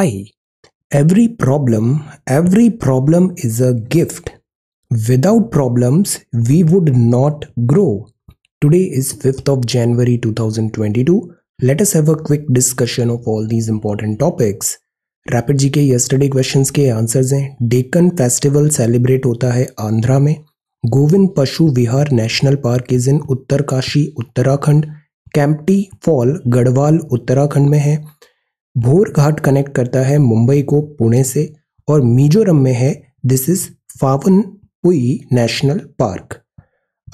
I every problem every problem is a gift without problems we would not grow today is fifth of January two thousand twenty two let's have a quick discussion of all these important topics rapid G K yesterday questions के answers हैं Deccan festival celebrate होता है आंध्रा में Govind Pashu Vihar national park is in Uttarkashi Uttarakhand Kempty fall Garhwal Uttarakhand में है भोर घाट connect करता है मुंबई को पुणे से और मिजोरम में है this is Phawngpui national park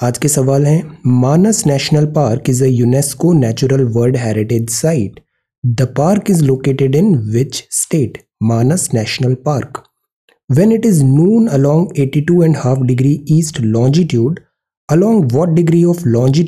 आज के सवाल हैं Manas national park is a UNESCO natural world heritage site the park is located in which state Manas national park eighty two and half degree 82 and half what degree of along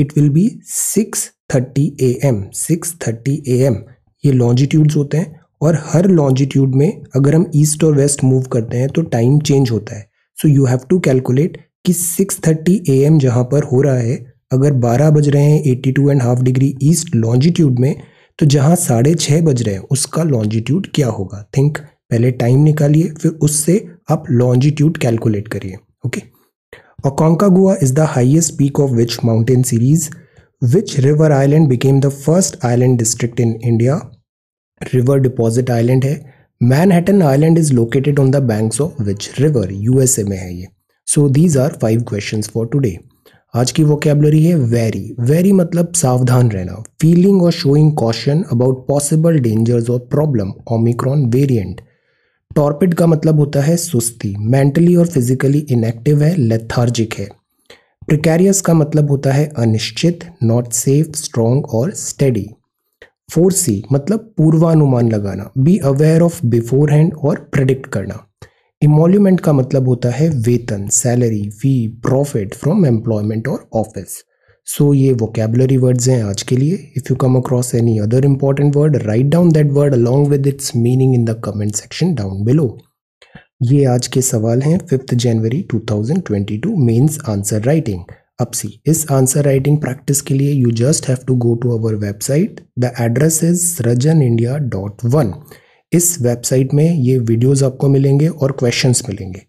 it will be six thirty A M 6:30 thirty A M ये longitudes होते हैं और हर longitude में अगर हम east और waste move करते हैं तो टाइम चेंज होता है so you have to calculate कि 6:30 थर्टी ए एम जहाँ पर हो रहा है अगर 12 बज रहे हैं 82 and half degree east longitude में तो जहाँ साढ़े छः बज रहे हैं उसका लॉन्जिट्यूड क्या होगा थिंक पहले टाइम निकालिए फिर उससे आप लॉन्जिट्यूड कैलकुलेट करिए okay Goa is the highest peak of which mountain series Which river island became the first island district in India? River Deposit Island है Manhattan island is located on the bank of which river USA में है ये so these are five question for today आज की vocabulary है very very मतलब सावधान रहना फीलिंग और showing caution about possible dangers और प्रॉब्लम ओमिक्रॉन वेरिएंट टॉर्पिड का मतलब होता है सुस्ती मेंटली और फिजिकली इनएक्टिव है लेथार्जिक है प्रिकैरियस का मतलब होता है अनिश्चित नॉट सेफ स्ट्रॉन्ग और स्टेडी फोर सी मतलब पूर्वानुमान लगाना be aware of beforehand और प्रडिक्ट करना इमोल्यूमेंट का मतलब होता है वेतन salary fee profit from employment और ऑफिस सो ये वोकेबलरी वर्ड्स हैं आज के लिए if you come across any other important word write down that word along with its meaning in the comment section down below ये आज के सवाल हैं fifth January 2022 mains answer writing अब सी इस आंसर राइटिंग प्रैक्टिस के लिए you just have to go to our website the address is Rajan India dot one इस वेबसाइट में ये वीडियोस आपको मिलेंगे और क्वेश्चंस मिलेंगे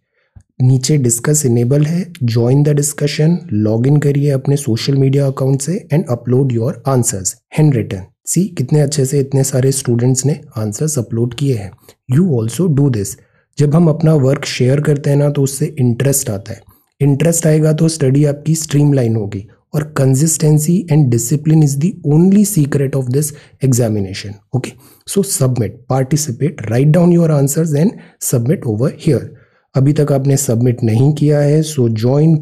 नीचे डिस्कस इनेबल है join the discussion log in करिए अपने सोशल मीडिया अकाउंट से and upload your answers handwritten see कितने अच्छे से इतने सारे स्टूडेंट्स ने आंसर्स अपलोड किए हैं यू ऑल्सो डू दिस जब हम अपना वर्क शेयर करते हैं ना तो उससे इंटरेस्ट आता है इंटरेस्ट आएगा तो स्टडी आपकी स्ट्रीमलाइन होगी और consistency and discipline is the only secret of this examination okay so submit participate write down your answer and submit over here अभी तक आपने सबमिट नहीं किया है सो ज्वाइन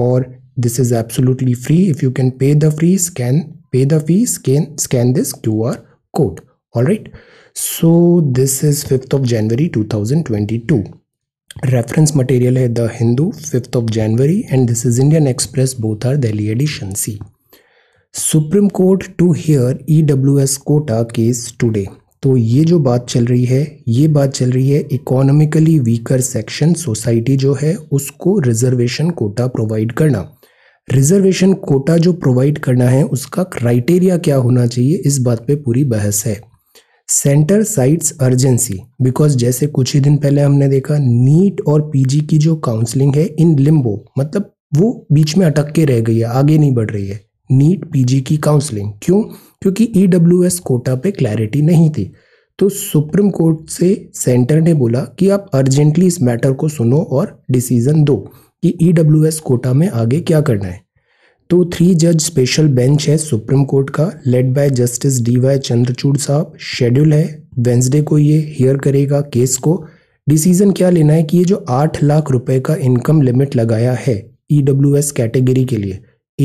और this is absolutely free if you can pay the free scan pay the fee scan scan this Q R code all right fifth of January two thousand twenty 2022 reference material है the Hindu fifth of January and this is Indian Express both are Delhi edition see Supreme Court to hear S quota case today तो ये जो बात चल रही है ये बात चल रही है इकोनॉमिकली वीकर सेक्शन सोसाइटी जो है उसको रिजर्वेशन कोटा प्रोवाइड करना रिजर्वेशन कोटा जो प्रोवाइड करना है उसका क्राइटेरिया क्या होना चाहिए इस बात पे पूरी बहस है सेंटर साइट्स अर्जेंसी बिकॉज जैसे कुछ ही दिन पहले हमने देखा नीट और पीजी की जो काउंसलिंग है इन लिम्बो मतलब वो बीच में अटक के रह गई है आगे नहीं बढ़ रही है नीट पीजी की काउंसलिंग क्यों क्योंकि ई e कोटा पे क्लैरिटी नहीं थी तो सुप्रीम कोर्ट से सेंटर ने बोला कि आप अर्जेंटली इस मैटर को सुनो और डिसीजन दो कि ई e कोटा में आगे क्या करना है तो थ्री जज स्पेशल बेंच है सुप्रीम कोर्ट का led by justice D Y Chandrachud साहब शेड्यूल है वेंसडे को ये हियर करेगा केस को डिसीजन क्या लेना है कि ये जो आठ लाख रुपए का इनकम लिमिट लगाया है ई e कैटेगरी के लिए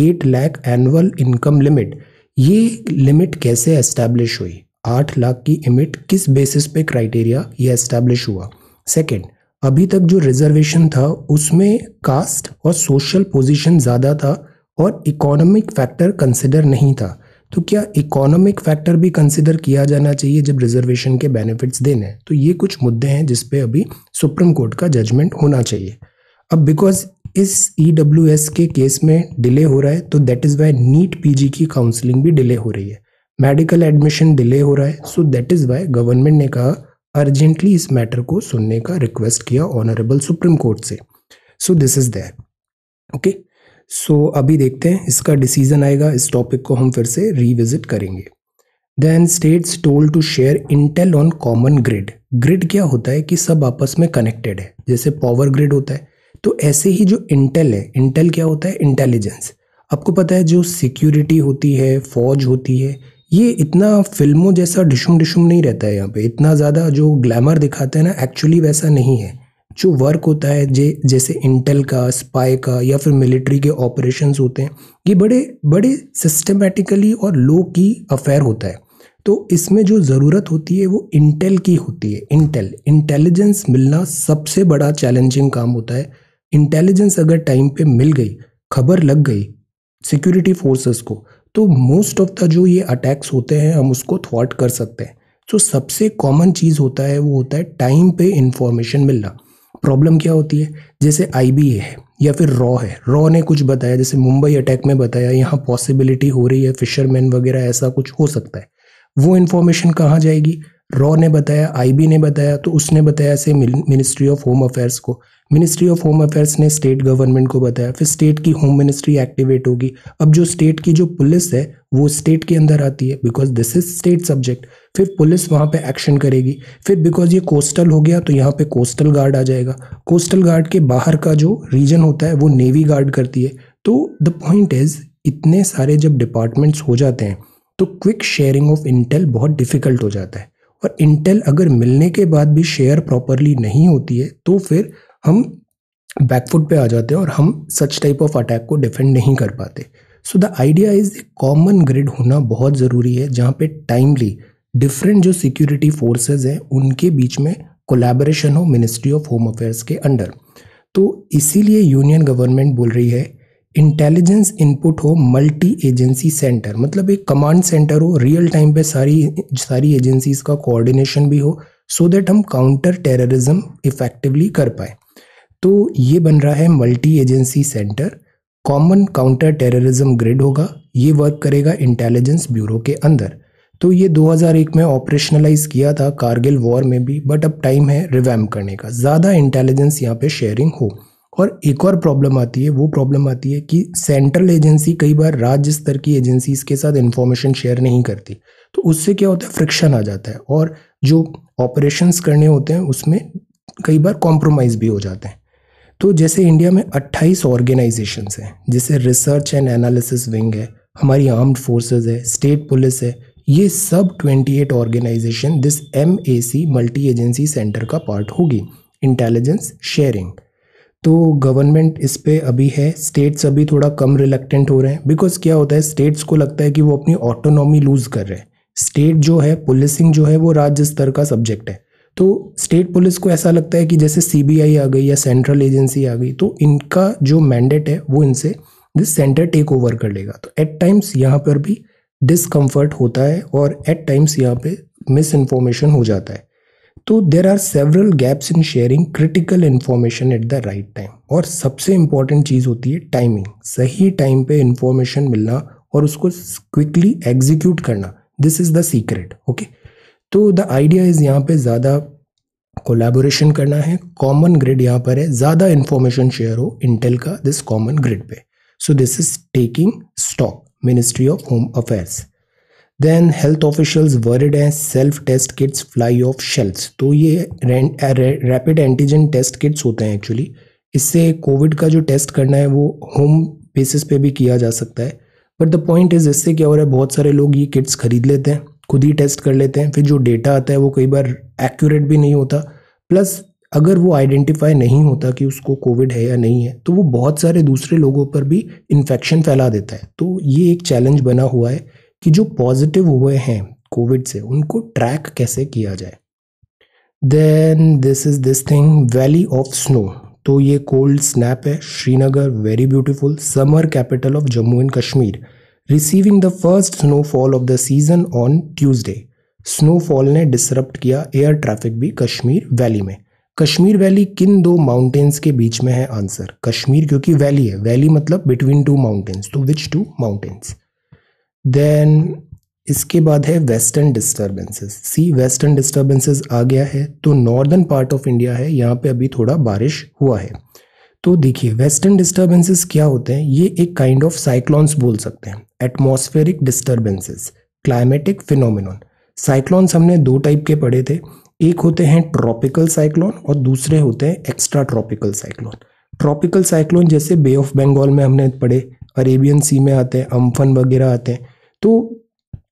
eight lakh annual income limit ये लिमिट कैसे एस्टैब्लिश हुई आठ लाख की इमिट किस बेसिस पे क्राइटेरिया ये एस्टैब्लिश हुआ सेकेंड अभी तक जो रिजर्वेशन था उसमें कास्ट और सोशल पोजीशन ज़्यादा था और इकोनॉमिक फैक्टर कंसिडर नहीं था तो क्या इकोनॉमिक फैक्टर भी कंसिडर किया जाना चाहिए जब रिजर्वेशन के बेनिफिट्स देने हैं तो ये कुछ मुद्दे हैं जिस पे अभी सुप्रीम कोर्ट का जजमेंट होना चाहिए अब बिकॉज इस ई e के केस में डिले हो रहा है तो that is why NEET G की काउंसलिंग भी डिले हो रही है मेडिकल एडमिशन डिले हो रहा है so that is why government ने कहा अर्जेंटली इस मैटर को सुनने का रिक्वेस्ट किया ऑनरेबल सुप्रीम कोर्ट से so this is that okay so so, अभी देखते हैं इसका डिसीजन आएगा इस टॉपिक को हम फिर से रिविजिट करेंगे then states told to share intel on common grid grid क्या होता है कि सब आपस में कनेक्टेड है जैसे पावर ग्रिड होता है तो ऐसे ही जो इंटेल है इंटेल क्या होता है इंटेलिजेंस आपको पता है जो सिक्योरिटी होती है फौज होती है ये इतना फिल्मों जैसा डिशुम डिशुम नहीं रहता है यहाँ पे इतना ज़्यादा जो ग्लैमर दिखाते हैं ना एक्चुअली वैसा नहीं है जो वर्क होता है जे जैसे इंटेल का स्पाई का या फिर मिलिट्री के ऑपरेशंस होते हैं ये बड़े बड़े सिस्टमेटिकली और लो की अफेयर होता है तो इसमें जो ज़रूरत होती है वो इंटेल की होती है इंटेल इंटेलिजेंस मिलना सबसे बड़ा चैलेंजिंग काम होता है इंटेलिजेंस अगर टाइम पे मिल गई खबर लग गई सिक्योरिटी फोर्सेस को तो मोस्ट ऑफ द जो ये अटैक्स होते हैं हम उसको थॉट कर सकते हैं तो सबसे कॉमन चीज़ होता है वो होता है टाइम पे इंफॉर्मेशन मिलना प्रॉब्लम क्या होती है जैसे आई है या फिर रॉ है रॉ ने कुछ बताया जैसे मुंबई अटैक में बताया यहाँ पॉसिबिलिटी हो रही है फिशरमैन वगैरह ऐसा कुछ हो सकता है वो इन्फॉर्मेशन कहाँ जाएगी रॉ ने बताया आईबी ने बताया तो उसने बताया से मिनिस्ट्री ऑफ होम अफेयर्स को मिनिस्ट्री ऑफ होम अफेयर्स ने स्टेट गवर्नमेंट को बताया फिर स्टेट की होम मिनिस्ट्री एक्टिवेट होगी अब जो स्टेट की जो पुलिस है वो स्टेट के अंदर आती है because this is state subject फिर पुलिस वहाँ पे एक्शन करेगी फिर बिकॉज ये कोस्टल हो गया तो यहाँ पे कोस्टल गार्ड आ जाएगा कोस्टल गार्ड के बाहर का जो रीजन होता है वो नेवी गार्ड करती है तो द पॉइंट इज़ इतने सारे जब डिपार्टमेंट्स हो जाते हैं तो क्विक शेयरिंग ऑफ इंटेल बहुत डिफ़िकल्ट हो जाता है और इंटेल अगर मिलने के बाद भी शेयर प्रॉपरली नहीं होती है तो फिर हम बैकफुट पे आ जाते हैं और हम सच टाइप ऑफ अटैक को डिफेंड नहीं कर पाते so the idea is a common grid होना बहुत ज़रूरी है जहाँ पे टाइमली डिफरेंट जो सिक्योरिटी फोर्सेज हैं उनके बीच में कोलैबोरेशन हो मिनिस्ट्री ऑफ होम अफेयर्स के अंडर तो इसीलिए यूनियन गवर्नमेंट बोल रही है इंटेलिजेंस इनपुट हो मल्टी एजेंसी सेंटर मतलब एक कमांड सेंटर हो रियल टाइम पे सारी सारी एजेंसीज का कोऑर्डिनेशन भी हो सो so दैट हम काउंटर टेररिज्म इफेक्टिवली कर पाए तो ये बन रहा है multi agency centre common counter terrorism grid होगा ये वर्क करेगा इंटेलिजेंस ब्यूरो के अंदर तो ये 2001 में ऑपरेशनलाइज किया था कारगिल वॉर में भी बट अब टाइम है रिवैम करने का ज़्यादा इंटेलिजेंस यहाँ पे शेयरिंग हो और एक और प्रॉब्लम आती है वो प्रॉब्लम आती है कि सेंट्रल एजेंसी कई बार राज्य स्तर की एजेंसीज के साथ इन्फॉर्मेशन शेयर नहीं करती तो उससे क्या होता है फ्रिक्शन आ जाता है और जो ऑपरेशंस करने होते हैं उसमें कई बार कॉम्प्रोमाइज़ भी हो जाते हैं तो जैसे इंडिया में 28 ऑर्गेनाइजेशंस हैं जैसे रिसर्च एंड एनालिसिस विंग है हमारी आर्म्ड फोर्सेस है स्टेट पुलिस है ये सब 28 organisation this M multi agency centre का पार्ट होगी इंटेलिजेंस शेयरिंग तो गवर्नमेंट इस पर अभी है स्टेट्स अभी थोड़ा कम रिलेक्टेंट हो रहे हैं बिकॉज क्या होता है स्टेट्स को लगता है कि वो अपनी ऑटोनॉमी लूज़ कर रहे हैं स्टेट जो है पुलिसिंग जो है वो राज्य स्तर का सब्जेक्ट है तो स्टेट पुलिस को ऐसा लगता है कि जैसे सीबीआई आ गई या सेंट्रल एजेंसी आ गई तो इनका जो मैंडेट है वो इनसे दिस सेंटर टेक ओवर कर लेगा तो एट टाइम्स यहाँ पर भी डिसकम्फर्ट होता है और एट टाइम्स यहाँ पे मिस इन्फॉर्मेशन हो जाता है तो there are several gaps in sharing critical information at the right time और सबसे इम्पॉर्टेंट चीज़ होती है टाइमिंग सही टाइम पे इन्फॉर्मेशन मिलना और उसको क्विकली एग्जीक्यूट करना this is the secret okay तो द आइडिया इज़ यहाँ पे ज़्यादा कोलैबोरेशन करना है कॉमन ग्रिड यहाँ पर है ज़्यादा इन्फॉर्मेशन शेयर हो इंटेल का दिस कॉमन ग्रिड पे so this is taking stock Ministry of home Affairs then health officials word हैं self test kits fly off shelves तो ये रैपिड एंटीजन टेस्ट किट्स होते हैं एक्चुअली इससे कोविड का जो टेस्ट करना है वो होम बेसिस पे भी किया जा सकता है बट द पॉइंट इज़ इससे क्या हो रहा है बहुत सारे लोग ये किट्स खरीद लेते हैं खुद ही टेस्ट कर लेते हैं फिर जो डेटा आता है वो कई बार एक्यूरेट भी नहीं होता प्लस अगर वो आइडेंटिफाई नहीं होता कि उसको कोविड है या नहीं है तो वो बहुत सारे दूसरे लोगों पर भी इन्फेक्शन फैला देता है तो ये एक चैलेंज बना हुआ है कि जो पॉजिटिव हुए हैं कोविड से उनको ट्रैक कैसे किया जाए then this is this thing valley of snow तो ये कोल्ड स्नैप है Srinagar very beautiful summer capital of Jammu and Kashmir receiving the first snowfall of the season on snow snowfall ने डिसरप्ट किया एयर ट्रैफिक भी कश्मीर वैली में कश्मीर वैली किन दो mountains के बीच में है आंसर कश्मीर क्योंकि वैली है वैली मतलब बिटवीन टू माउंटेन्स तो विच टू माउंटेन्स देन इसके बाद है western disturbances see western disturbances आ गया है तो नॉर्दर्न पार्ट ऑफ इंडिया है यहाँ पे अभी थोड़ा बारिश हुआ है तो देखिए वेस्टर्न डिस्टर्बेंसेस क्या होते हैं ये एक काइंड ऑफ साइक्लॉन्स बोल सकते हैं atmospheric disturbances climatic phenomenon cyclones हमने दो टाइप के पढ़े थे एक होते हैं ट्रॉपिकल साइक्लॉन और दूसरे होते हैं extra tropical cyclone tropical cyclone जैसे बे ऑफ बंगाल में हमने पढ़े अरेबियन सी में आते हैं अम्फन वगैरह आते हैं तो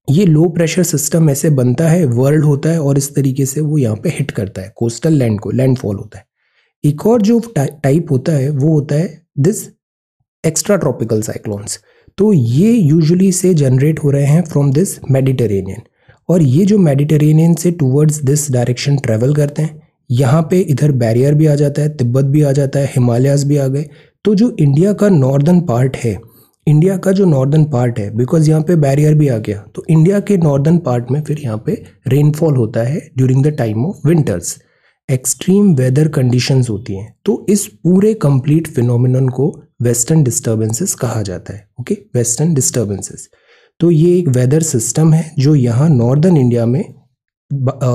ये लो प्रेशर सिस्टम ऐसे बनता है वर्ल्ड होता है और इस तरीके से वो यहाँ पे हिट करता है कोस्टल लैंड को लैंडफॉल होता है एक और जो टाइप होता है वो होता है दिस एक्स्ट्रा ट्रॉपिकल साइक्लोन्स तो ये यूजुअली से जनरेट हो रहे हैं फ्रॉम दिस मेडिटेरेनियन और ये जो मेडिटेरेनियन से टूवर्ड्स दिस डायरेक्शन ट्रेवल करते हैं यहाँ पे इधर बैरियर भी आ जाता है तिब्बत भी आ जाता है हिमालयाज भी आ गए तो जो इंडिया का नॉर्दर्न पार्ट है इंडिया का जो नॉर्दर्न पार्ट है बिकॉज यहाँ पे बैरियर भी आ गया तो इंडिया के नॉर्दर्न पार्ट में फिर यहाँ पे रेनफॉल होता है during the time of winters extreme weather conditions होती हैं तो इस पूरे कंप्लीट फिनोमिनन को वेस्टर्न डिस्टर्बेंसेस कहा जाता है ओके वेस्टर्न डिस्टर्बेंसेस तो ये एक वेदर सिस्टम है जो यहाँ नॉर्दर्न इंडिया में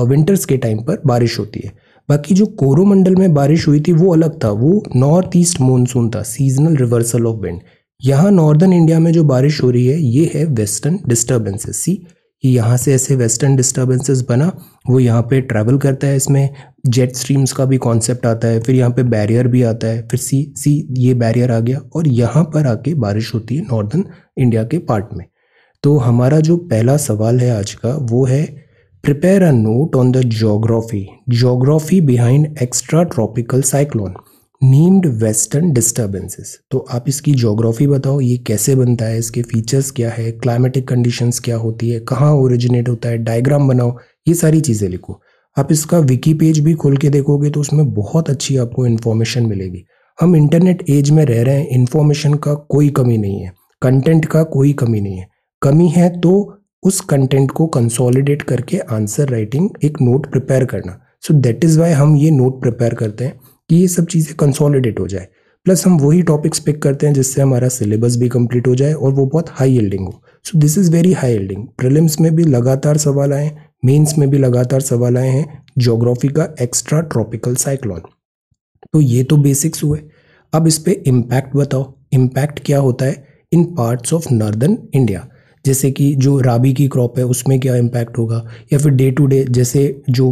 विंटर्स के टाइम पर बारिश होती है बाकी जो कोरोमंडल में बारिश हुई थी वो अलग था वो नॉर्थ ईस्ट मानसून था सीजनल रिवर्सल ऑफ विंड यहाँ नॉर्दर्न इंडिया में जो बारिश हो रही है ये है वेस्टर्न डिस्टर्बेंसेस सी कि यहाँ से ऐसे वेस्टर्न डिस्टर्बेंसेस बना वो यहाँ पे ट्रैवल करता है इसमें जेट स्ट्रीम्स का भी कॉन्सेप्ट आता है फिर यहाँ पे बैरियर भी आता है फिर सी सी ये बैरियर आ गया और यहाँ पर आके बारिश होती है नॉर्दर्न इंडिया के पार्ट में तो हमारा जो पहला सवाल है आज का वो है prepare a note on the geography geography behind extra tropical cyclone named western disturbances तो आप इसकी जोग्राफी बताओ ये कैसे बनता है इसके फीचर्स क्या है क्लाइमेटिक कंडीशंस क्या होती है कहाँ ओरिजिनेट होता है डायग्राम बनाओ ये सारी चीज़ें लिखो आप इसका विकी पेज भी खोल के देखोगे तो उसमें बहुत अच्छी आपको इन्फॉर्मेशन मिलेगी हम इंटरनेट एज में रह रहे हैं इन्फॉर्मेशन का कोई कमी नहीं है कंटेंट का कोई कमी नहीं है कमी है तो उस कंटेंट को कंसोलिडेट करके आंसर राइटिंग एक नोट प्रिपेयर करना सो दैट इज़ वाई हम ये नोट प्रिपेयर करते हैं कि ये सब चीज़ें कंसोलिडेट हो जाए प्लस हम वही टॉपिक्स पिक करते हैं जिससे हमारा सिलेबस भी कंप्लीट हो जाए और वो बहुत हाई यील्डिंग हो so this is very high yielding prelims में भी लगातार सवाल आए मेंस में भी लगातार सवाल आए हैं जोग्राफी का एक्स्ट्रा ट्रॉपिकल साइक्लॉन तो ये तो बेसिक्स हुए अब इस पर इम्पैक्ट बताओ इम्पैक्ट क्या होता है in parts of northern India जैसे कि जो राबी की क्रॉप है उसमें क्या इम्पैक्ट होगा या फिर डे टू डे जैसे जो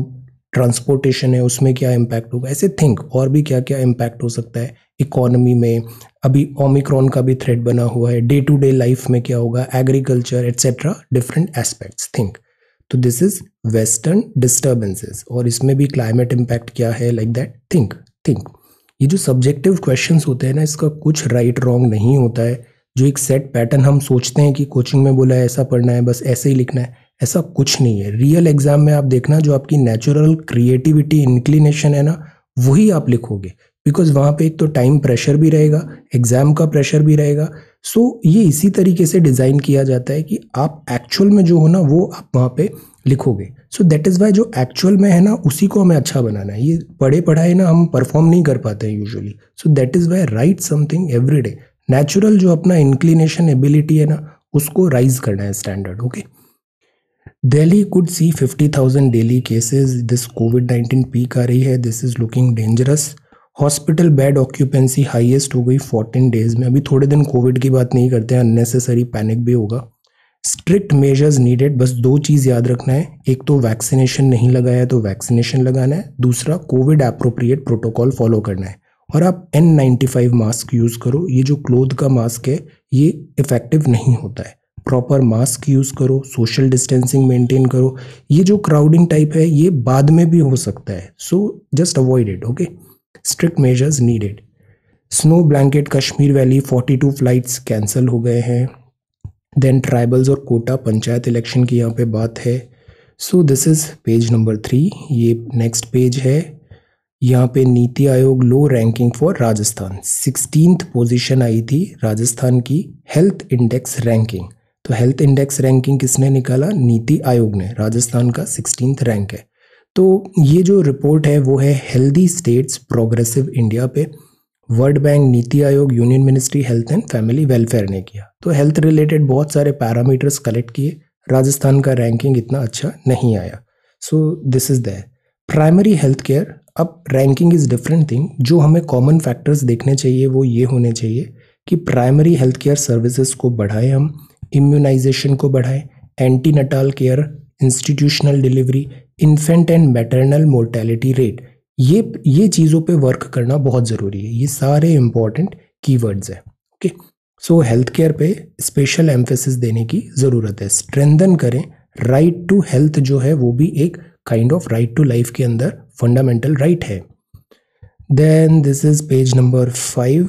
ट्रांसपोर्टेशन है उसमें क्या इम्पैक्ट होगा ऐसे थिंक और भी क्या क्या इम्पैक्ट हो सकता है इकोनॉमी में अभी ओमिक्रॉन का भी थ्रेड बना हुआ है डे टू डे लाइफ में क्या होगा agriculture etcetera different aspects think तो दिस इज वेस्टर्न डिस्टर्बेंसेस और इसमें भी क्लाइमेट इम्पैक्ट क्या है लाइक दैट थिंक थिंक ये जो सब्जेक्टिव क्वेश्चन होते हैं ना इसका कुछ राइट right, रॉन्ग नहीं होता है जो एक सेट पैटर्न हम सोचते हैं कि कोचिंग में बोला है ऐसा पढ़ना है बस ऐसे ही लिखना है ऐसा कुछ नहीं है रियल एग्जाम में आप देखना जो आपकी नेचुरल क्रिएटिविटी इंक्लिनेशन है ना वही आप लिखोगे बिकॉज वहाँ पे एक तो टाइम प्रेशर भी रहेगा एग्ज़ाम का प्रेशर भी रहेगा सो so, ये इसी तरीके से डिज़ाइन किया जाता है कि आप एक्चुअल में जो हो ना वो आप वहाँ पे लिखोगे सो दैट इज़ वाई जो एक्चुअल में है ना उसी को हमें अच्छा बनाना है ये पढ़े पढ़ाए ना हम परफॉर्म नहीं कर पाते हैं usually so that is why write something every day natural जो अपना इंक्लिनेशन एबिलिटी है ना उसको राइज करना है standard okay okay? Delhi could see 50,000 daily cases this Covid 19 peak आ रही है this is looking dangerous hospital bed occupancy highest हो गई 14 डेज में अभी थोड़े दिन कोविड की बात नहीं करते हैं अननेसेसरी पैनिक भी होगा स्ट्रिक्ट मेजर्स नीडेड बस दो चीज़ याद रखना है एक तो वैक्सीनेशन नहीं लगाया तो वैक्सीनेशन लगाना है दूसरा कोविड अप्रोप्रिएट प्रोटोकॉल फॉलो करना है और आप N ninety five mask use करो ये जो क्लोथ का मास्क है ये इफ़ेक्टिव नहीं होता है प्रॉपर मास्क यूज़ करो सोशल डिस्टेंसिंग मेंटेन करो ये जो क्राउडिंग टाइप है ये बाद में भी हो सकता है so just avoid it okay strict measures needed snow blanket Kashmir valley 42 flights cancel हो गए हैं देन ट्राइबल्स और कोटा पंचायत इलेक्शन की यहाँ पे बात है so this is page number three ये नेक्स्ट पेज है यहाँ पे NITI Aayog low ranking for Rajasthan sixteen position आई थी राजस्थान की हेल्थ इंडेक्स रैंकिंग तो हेल्थ इंडेक्स रैंकिंग किसने निकाला नीति आयोग ने राजस्थान का सिक्सटीन रैंक है तो ये जो रिपोर्ट है वो है हेल्दी स्टेट्स प्रोग्रेसिव इंडिया पे World Bank NITI Aayog Union Ministry health and family welfare ने किया तो हेल्थ रिलेटेड बहुत सारे पैरामीटर्स कलेक्ट किए राजस्थान का रैंकिंग इतना अच्छा नहीं आया so this is the primary health care अब रैंकिंग इज़ डिफरेंट थिंग जो हमें कॉमन फैक्टर्स देखने चाहिए वो ये होने चाहिए कि प्राइमरी हेल्थ केयर सर्विसेज को बढ़ाएं हम इम्यूनाइजेशन को बढ़ाएं anti natal care institutional delivery infant and maternal mortality rate ये ये चीज़ों पे वर्क करना बहुत ज़रूरी है ये सारे इम्पॉर्टेंट कीवर्ड्स हैं ओके सो हेल्थ केयर पे स्पेशल एम्फेसिस देने की ज़रूरत है स्ट्रेंथन करें राइट टू हेल्थ जो है वो भी एक kind of right to life के अंदर फंडामेंटल राइट right है then this is page number five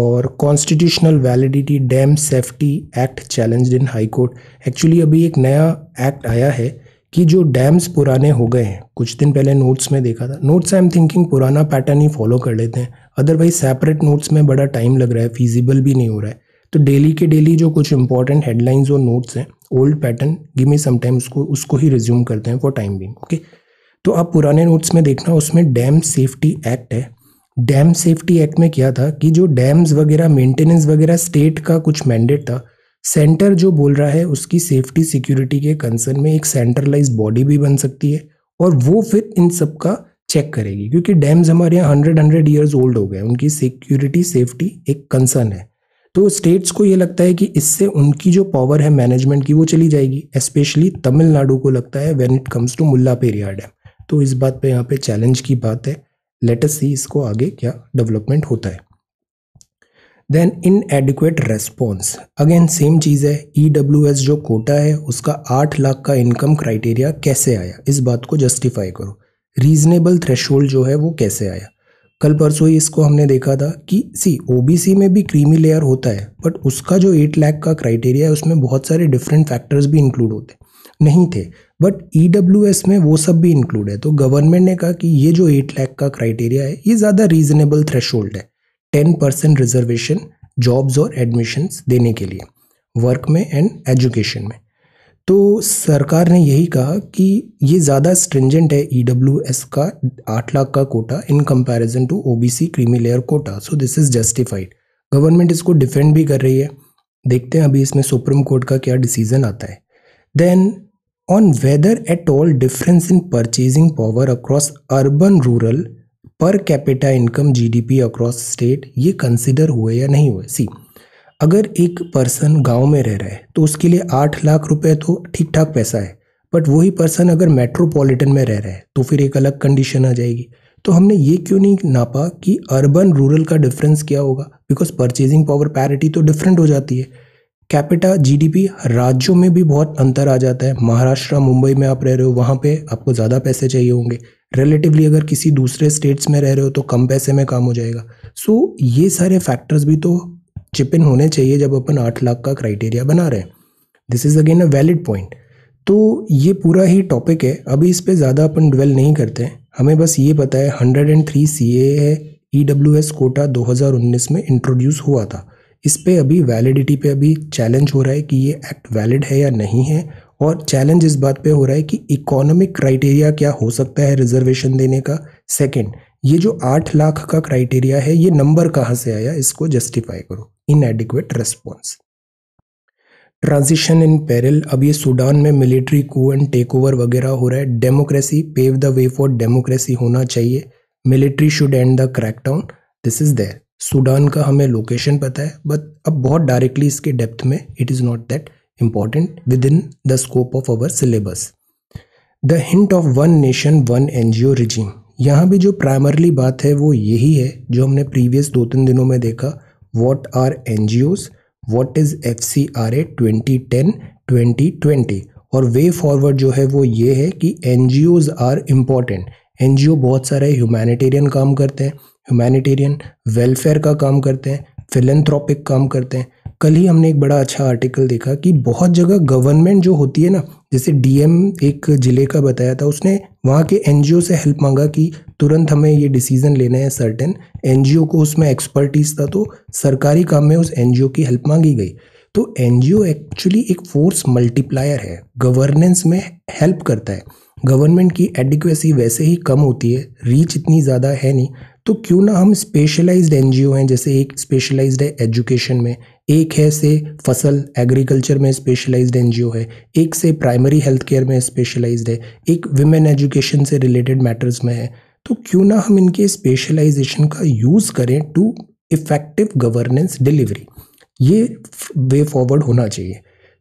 और constitutional validity dam safety act challenge in high court actually अभी एक नया एक्ट आया है कि जो डैम्स पुराने हो गए हैं कुछ दिन पहले नोट्स में देखा था नोट्स आई एम थिंकिंग पुराना पैटर्न ही फॉलो कर लेते हैं अदरवाइज सेपरेट नोट्स में बड़ा टाइम लग रहा है फिजिबल भी नहीं हो रहा है तो डेली के डेली जो कुछ इंपॉर्टेंट हेडलाइंस और नोट्स हैं old pattern give me some time उसको उसको ही रिज्यूम करते हैं फॉर टाइम बिंग ओके तो आप पुराने नोट्स में देखना उसमें डैम सेफ्टी एक्ट है डैम सेफ्टी एक्ट में क्या था कि जो डैम्स वगैरह मेंटेनेंस वगैरह स्टेट का कुछ मैंडेट था सेंटर जो बोल रहा है उसकी सेफ्टी सिक्योरिटी के कंसर्न में एक सेंट्रलाइज बॉडी भी बन सकती है और वो फिर इन सब का चेक करेगी क्योंकि डैम्स हमारे यहाँ हंड्रेड हंड्रेड ईयर्स ओल्ड हो गए उनकी सिक्योरिटी सेफ्टी एक कंसर्न है तो स्टेट्स को ये लगता है कि इससे उनकी जो पावर है मैनेजमेंट की वो चली जाएगी स्पेशली तमिलनाडु को लगता है when it comes to Mulla Periyar dam तो इस बात पे यहाँ पे चैलेंज की बात है लेट अस सी इसको आगे क्या डेवलपमेंट होता है then inadequate response again same चीज़ है ई डब्ल्यू एस जो कोटा है उसका आठ लाख का इनकम क्राइटेरिया कैसे आया इस बात को जस्टिफाई करो रीजनेबल थ्रेशोल्ड जो है वो कैसे आया कल परसों ही इसको हमने देखा था कि सी ओबीसी में भी क्रीमी लेयर होता है बट उसका जो एट लाख का क्राइटेरिया है उसमें बहुत सारे डिफरेंट फैक्टर्स भी इंक्लूड होते नहीं थे बट ई e में वो सब भी इंक्लूड है तो गवर्नमेंट ने कहा कि ये जो एट लैख का क्राइटेरिया है ये ज़्यादा रीजनेबल थ्रेश है टेन परसेंट रिजर्वेशन जॉब्स और एडमिशन्स देने के लिए वर्क में एंड एजुकेशन में तो सरकार ने यही कहा कि ये ज़्यादा स्ट्रिंजेंट है ई e का आठ लाख का quota in comparison to O B C creamy layer quota so this is justified government इसको डिफेंड भी कर रही है देखते हैं अभी इसमें सुप्रीम कोर्ट का क्या डिसीज़न आता है then on whether at all difference in purchasing power across urban rural per capita income GDP across state ये कंसिडर हुए या नहीं हुए सी अगर एक पर्सन गांव में रह रहा है तो उसके लिए आठ लाख रुपए तो ठीक ठाक पैसा है बट वही पर्सन अगर मेट्रोपॉलिटन में रह रहा है तो फिर एक अलग कंडीशन आ जाएगी तो हमने ये क्यों नहीं नापा कि अर्बन रूरल का डिफरेंस क्या होगा बिकॉज परचेजिंग पावर पैरिटी तो डिफरेंट हो जाती है कैपिटा जीडीपी राज्यों में भी बहुत अंतर आ जाता है महाराष्ट्र मुंबई में आप रह रहे हो वहाँ पे आपको ज़्यादा पैसे चाहिए होंगे रिलेटिवली अगर किसी दूसरे स्टेट्स में रह रहे हो तो कम पैसे में काम हो जाएगा सो so, ये सारे फैक्टर्स भी तो चिप इन होने चाहिए जब अपन आठ लाख का क्राइटेरिया बना रहे हैं this is again a valid point तो ये पूरा ही टॉपिक है अभी इस पर ज़्यादा अपन डवेल नहीं करते हैं हमें बस ये पता है hundred and three C A है ई डब्ल्यू एस कोटा 2019 में इंट्रोड्यूस हुआ था इस पे अभी वैलिडिटी पे अभी चैलेंज हो रहा है कि ये एक्ट वैलिड है या नहीं है और चैलेंज इस बात पे हो रहा है कि इकोनॉमिक क्राइटेरिया क्या हो सकता है रिजर्वेशन देने का सेकंड ये जो आठ लाख का क्राइटेरिया है ये नंबर कहाँ से आया इसको जस्टिफाई करो inadequate response transition in peril अब ये सूडान में military coup and take over वगैरह हो रहा है democracy pave the way for democracy होना चाहिए military should end the crackdown this is there Sudan का हमें लोकेशन पता है बट अब बहुत डायरेक्टली इसके डेप्थ में it is not that important within the scope of our syllabus the hint of one nation one N G O regime यहाँ भी जो प्राइमरली बात है वो यही है जो हमने प्रीवियस दो तीन दिनों में देखा what are N G Os what is F C R A twenty ten twenty twenty और वे फॉरवर्ड जो है वो ये है कि N G Os are important N G O बहुत सारे ह्यूमैनिटेरियन काम करते हैं ह्यूमैनिटेरियन वेलफेयर का काम करते हैं फिलेंथ्रॉपिक काम करते हैं कल ही हमने एक बड़ा अच्छा आर्टिकल देखा कि बहुत जगह गवर्नमेंट जो होती है ना जैसे डीएम एक ज़िले का बताया था उसने वहाँ के एनजीओ से हेल्प मांगा कि तुरंत हमें ये डिसीज़न लेना है सर्टेन एनजीओ को उसमें एक्सपर्टीज़ था तो सरकारी काम में उस एनजीओ की हेल्प मांगी गई तो एन एक्चुअली एक फोर्स मल्टीप्लायर है गवर्नेंस में हेल्प करता है गवर्नमेंट की एडिक्वेसी वैसे ही कम होती है रीच इतनी ज़्यादा है नहीं तो क्यों ना हम स्पेशलाइज्ड एनजीओ हैं जैसे एक स्पेशलाइज्ड है एजुकेशन में एक है से फसल एग्रीकल्चर में स्पेशलाइज्ड एनजीओ है एक से प्राइमरी हेल्थ केयर में स्पेशलाइज्ड है एक विमेन एजुकेशन से रिलेटेड मैटर्स में है तो क्यों ना हम इनके स्पेशलाइजेशन का यूज़ करें टू इफ़ेक्टिव गवर्नेंस डिलीवरी ये वे फॉरवर्ड होना चाहिए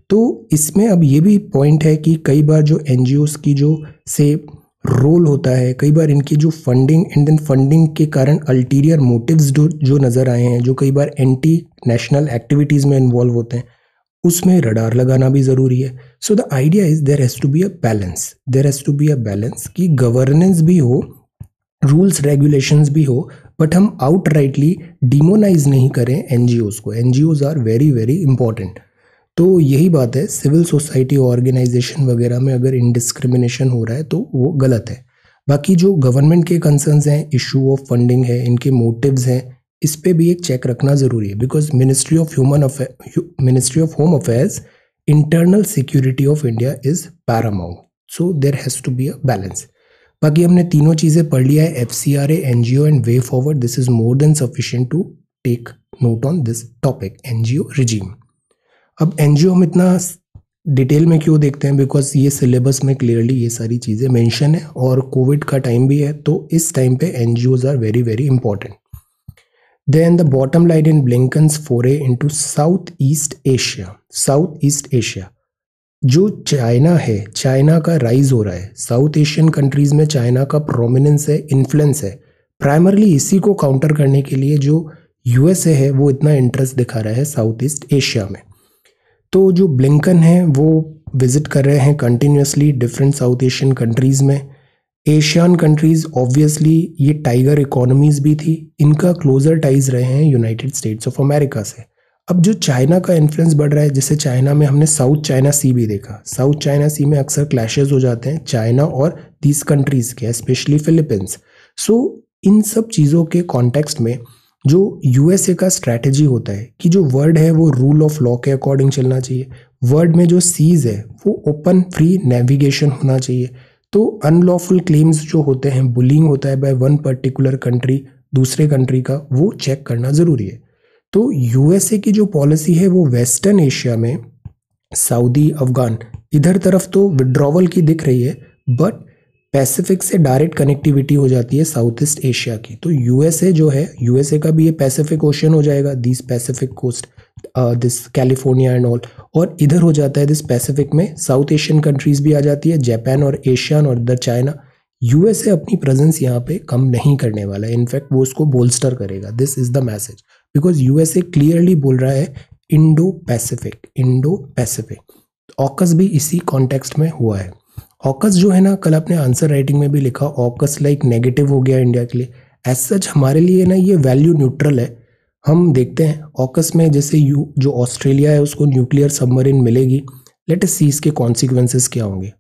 तो इसमें अब ये भी पॉइंट है कि कई बार जो एन की जो से रोल होता है कई बार इनकी जो फंडिंग एंड देन फंडिंग के कारण अल्टीरियर मोटिव्स जो जो नज़र आए हैं जो कई बार एंटी नेशनल एक्टिविटीज़ में इन्वॉल्व होते हैं उसमें रडार लगाना भी ज़रूरी है so the idea is there has to be a balance there has to be a balance कि गवर्नेंस भी हो रूल्स रेगुलेशंस भी हो बट हम आउट राइटली डिमोनाइज नहीं करें एन को एन आर वेरी वेरी इंपॉर्टेंट तो यही बात है सिविल सोसाइटी ऑर्गेनाइजेशन वगैरह में अगर इंडिस्क्रिमिनेशन हो रहा है तो वो गलत है बाकी जो गवर्नमेंट के कंसर्न्स हैं इशू ऑफ फंडिंग है इनके मोटिव्स हैं इस पर भी एक चेक रखना ज़रूरी है because ministry of human affair ministry of home affairs internal security of India is paramount so there has to be a balance बाकी हमने तीनों चीज़ें पढ़ लिया है F C R A N G O and way forward this is more than sufficient to take note on this topic N G O regime अब एन हम इतना डिटेल में क्यों देखते हैं बिकॉज ये सिलेबस में क्लियरली ये सारी चीज़ें मेंशन है और कोविड का टाइम भी है तो इस टाइम पे एन are very very important then the bottom line in Blinken's foray to South East Asia South East Asia जो चाइना है चाइना का राइज हो रहा है साउथ एशियन कंट्रीज़ में चाइना का प्रोमिनेंस है इन्फ्लुएंस है प्राइमरली इसी को काउंटर करने के लिए जो यूएसए है वो इतना इंटरेस्ट दिखा रहा है साउथ ईस्ट एशिया में तो जो ब्लिंकन है वो विज़िट कर रहे हैं continuously different South Asian countries में एशियन कंट्रीज़ ऑब्वियसली ये टाइगर इकोनॉमीज़ भी थी इनका क्लोज़र टाइज रहे हैं यूनाइटेड स्टेट्स ऑफ अमेरिका से अब जो चाइना का इन्फ्लुएंस बढ़ रहा है जैसे चाइना में हमने साउथ चाइना सी भी देखा साउथ चाइना सी में अक्सर क्लैशेज हो जाते हैं चाइना और दीज कंट्रीज़ के स्पेशली फिलीपींस सो इन सब चीज़ों के कॉन्टेक्स्ट में जो यूएसए का स्ट्रैटेजी होता है कि जो वर्ड है वो रूल ऑफ लॉ के अकॉर्डिंग चलना चाहिए वर्ड में जो सीज है वो ओपन फ्री नेविगेशन होना चाहिए तो अनलॉफुल क्लेम्स जो होते हैं बुलिंग होता है बाय वन पर्टिकुलर कंट्री दूसरे कंट्री का वो चेक करना ज़रूरी है तो यूएसए की जो पॉलिसी है वो वेस्टर्न एशिया में सऊदी अफगान इधर तरफ तो विड्रॉवल की दिख रही है बट पैसिफिक से डायरेक्ट कनेक्टिविटी हो जाती है साउथ ईस्ट एशिया की तो यूएसए जो है यूएसए का भी ये पैसिफिक ओशन हो जाएगा this Pacific coast this California and all और इधर हो जाता है दिस पैसिफिक में साउथ एशियन कंट्रीज भी आ जाती है जापान और एशियन और इधर चाइना यूएसए अपनी प्रेजेंस यहाँ पे कम नहीं करने वाला है इनफैक्ट वो उसको बोल्स्टर करेगा this is the message because USA clearly बोल रहा है इंडो पैसिफिक इंडो पैसिफिक तो ऑकस भी इसी कॉन्टेक्स्ट में हुआ है ऑकस जो है ना कल आपने आंसर राइटिंग में भी लिखा ऑकस लाइक नेगेटिव हो गया इंडिया के लिए एज सच हमारे लिए ना ये वैल्यू न्यूट्रल है हम देखते हैं ऑकस में जैसे यू जो ऑस्ट्रेलिया है उसको न्यूक्लियर सबमरीन मिलेगी लेट सी इसके कॉन्सिक्वेंसेस क्या होंगे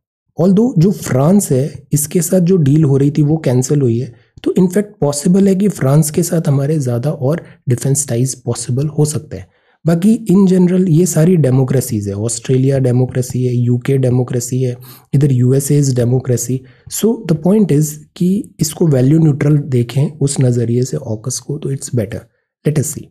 ऑल दो जो फ्रांस है इसके साथ जो डील हो रही थी वो कैंसिल हुई है तो इनफैक्ट पॉसिबल है कि फ्रांस के साथ हमारे ज़्यादा और डिफेंस टाइज पॉसिबल हो सकते हैं बाकी इन जनरल ये सारी डेमोक्रेसीज़ है ऑस्ट्रेलिया डेमोक्रेसी है यूके डेमोक्रेसी है इधर USA is democracy so the point is कि इसको वैल्यू न्यूट्रल देखें उस नज़रिए से ऑकस को तो it's better let us see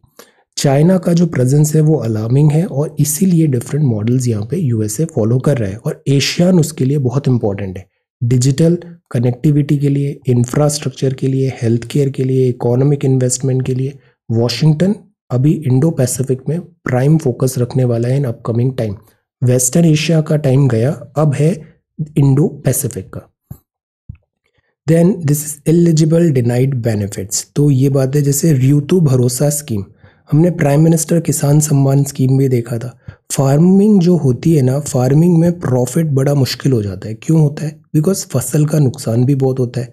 China का जो प्रेजेंस है वो अलार्मिंग है और इसीलिए डिफरेंट मॉडल्स यहाँ पे यूएसए फॉलो कर रहा है और एशियान उसके लिए बहुत इंपॉर्टेंट है डिजिटल कनेक्टिविटी के लिए इंफ्रास्ट्रक्चर के लिए हेल्थ केयर के लिए इकोनॉमिक इन्वेस्टमेंट के लिए वॉशिंगटन अभी इंडो पैसिफिक में प्राइम फोकस रखने वाला है in upcoming time western Asia का टाइम गया अब है इंडो पैसिफिक का then this is eligible denied benefits तो ये बात है जैसे ऋतु भरोसा स्कीम हमने प्राइम मिनिस्टर किसान सम्मान स्कीम भी देखा था फार्मिंग जो होती है ना फार्मिंग में प्रॉफिट बड़ा मुश्किल हो जाता है क्यों होता है बिकॉज फसल का नुकसान भी बहुत होता है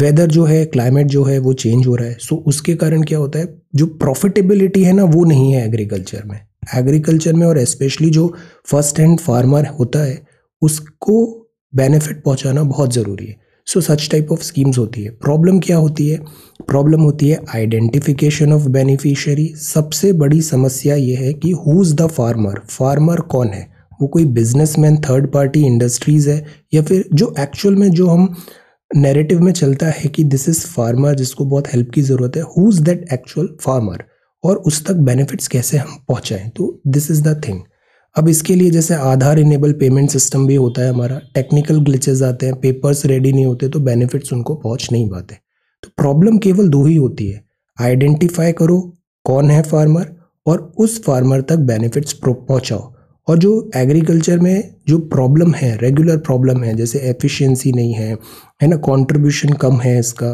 वेदर जो है क्लाइमेट जो है वो चेंज हो रहा है सो so, उसके कारण क्या होता है जो प्रॉफिटेबिलिटी है ना वो नहीं है एग्रीकल्चर में एग्रीकल्चर में और स्पेशली जो फर्स्ट हैंड फार्मर होता है उसको बेनिफिट पहुंचाना बहुत ज़रूरी है so such type of schemes होती है प्रॉब्लम क्या होती है प्रॉब्लम होती है आइडेंटिफिकेशन ऑफ बेनिफिशियरी सबसे बड़ी समस्या ये है कि who is the farmer farmer कौन है वो कोई बिजनेसमैन थर्ड पार्टी इंडस्ट्रीज़ है या फिर जो एक्चुअल में जो हम नैरेटिव में चलता है कि दिस इज़ फार्मर जिसको बहुत हेल्प की ज़रूरत है who is that actual farmer और उस तक बेनिफिट्स कैसे हम पहुंचाएं तो दिस इज़ द थिंग अब इसके लिए जैसे आधार इनेबल पेमेंट सिस्टम भी होता है हमारा टेक्निकल ग्लिचेज आते हैं पेपर्स रेडी नहीं होते तो बेनिफिट्स उनको पहुँच नहीं पाते तो प्रॉब्लम केवल दो ही होती है आइडेंटिफाई करो कौन है फार्मर और उस फार्मर तक बेनिफिट्स पहुँचाओ और जो एग्रीकल्चर में जो प्रॉब्लम है रेगुलर प्रॉब्लम है जैसे एफिशिएंसी नहीं है है ना कंट्रीब्यूशन कम है इसका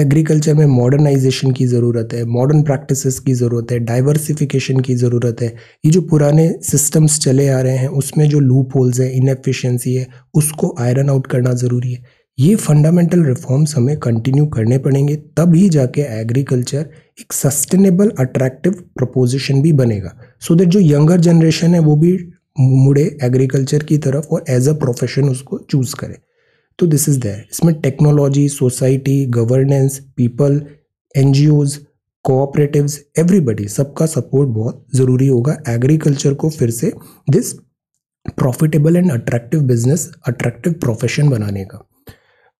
एग्रीकल्चर में मॉडर्नाइजेशन की ज़रूरत है मॉडर्न प्रैक्टिसेस की ज़रूरत है डाइवर्सिफिकेशन की ज़रूरत है ये जो पुराने सिस्टम्स चले आ रहे हैं उसमें जो लूप होल्स हैं इनएफिशेंसी है उसको आयरन आउट करना ज़रूरी है ये फंडामेंटल रिफॉर्म्स हमें कंटिन्यू करने पड़ेंगे तब ही जाके एग्रीकल्चर एक सस्टेनेबल अट्रैक्टिव प्रपोजिशन भी बनेगा सो so दैट जो यंगर जनरेशन है वो भी मुड़े एग्रीकल्चर की तरफ और एज अ प्रोफेशन उसको चूज़ करे तो दिस इज़ देयर इसमें technology society governance people N G Os cooperative everybody सबका सपोर्ट बहुत ज़रूरी होगा एग्रीकल्चर को फिर से this profitable and attractive business attractive profession बनाने का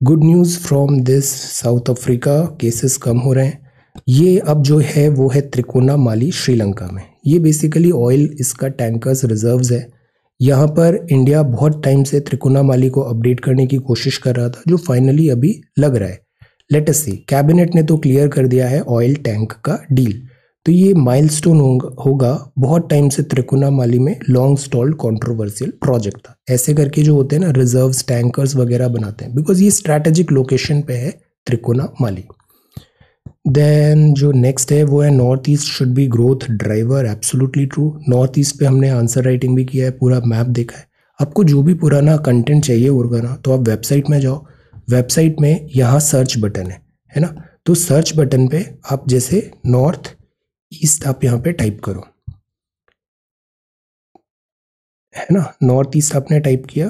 good news from this South Africa cases कम हो रहे हैं ये अब जो है वो है त्रिकोणा माली श्रीलंका में ये बेसिकली ऑयल इसका टैंकर्स रिजर्व्स है यहाँ पर इंडिया बहुत टाइम से त्रिकोणा माली को अपडेट करने की कोशिश कर रहा था जो फाइनली अभी लग रहा है लेट अस सी कैबिनेट ने तो क्लियर कर दिया है ऑयल टैंक का डील तो ये माइलस्टोन होगा बहुत टाइम से माली में लॉन्ग स्टॉल्ड कंट्रोवर्शियल प्रोजेक्ट था ऐसे करके जो होते हैं ना रिजर्व्स टैंकर्स वगैरह बनाते हैं बिकॉज ये स्ट्रैटेजिक लोकेशन पे है माली देन जो नेक्स्ट है वो है North East should be growth driver absolutely true North East पे हमने आंसर राइटिंग भी किया है पूरा मैप देखा है आपको जो भी पुराना कंटेंट चाहिए होगा ना तो आप वेबसाइट में जाओ वेबसाइट में यहाँ सर्च बटन है है ना तो सर्च बटन पे आप जैसे नॉर्थ ईस्ट आप यहाँ पे टाइप करो है ना नॉर्थ ईस्ट आपने टाइप किया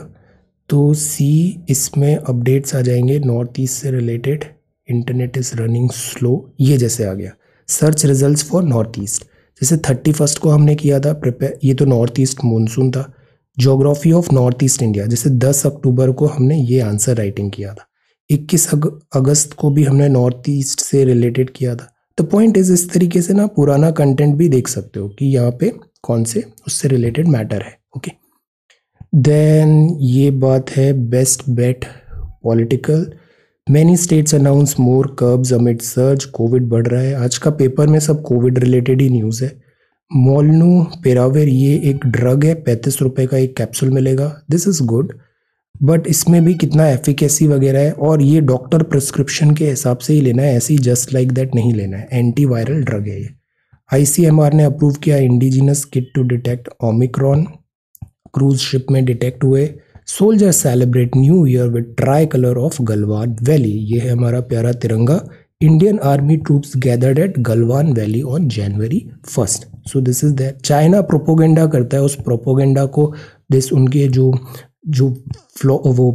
तो सी इसमें अपडेट्स आ जाएंगे नॉर्थ ईस्ट से related internet is running slow ये जैसे आ गया search results for North East जैसे थर्टी फर्स्ट को हमने किया था प्रिपेयर ये तो नॉर्थ ईस्ट मानसून था geography of North East India जैसे दस अक्टूबर को हमने ये आंसर राइटिंग किया था इक्कीस अग, अगस्त को भी हमने नॉर्थ ईस्ट से रिलेटेड किया था द पॉइंट इज इस तरीके से ना पुराना कंटेंट भी देख सकते हो कि यहाँ पे कौन से उससे रिलेटेड मैटर है ओके देन ये बात है best bet political many states announce more curbs amid surge Covid बढ़ रहा है आज का पेपर में सब कोविड रिलेटेड ही न्यूज़ है मोलनू पेरावेर ये एक ड्रग है पैंतीस रुपये का एक कैप्सूल मिलेगा दिस इज़ गुड बट इसमें भी कितना एफिकेसी वगैरह है और ये डॉक्टर प्रिस्क्रिप्शन के हिसाब से ही लेना है ऐसे ही जस्ट लाइक दैट नहीं लेना है एंटी वायरल ड्रग है ये आर ने अप्रूव किया indigenous kit to detect Omicron cruise ship में डिटेक्ट हुए soldier celebrate new year with tricolour of Galwan valley ये है हमारा प्यारा तिरंगा Indian army troops gathered at Galwan valley on January first so this is that China propaganda करता है उस प्रोपोगेंडा को दिस उनके जो जो फ्लो वो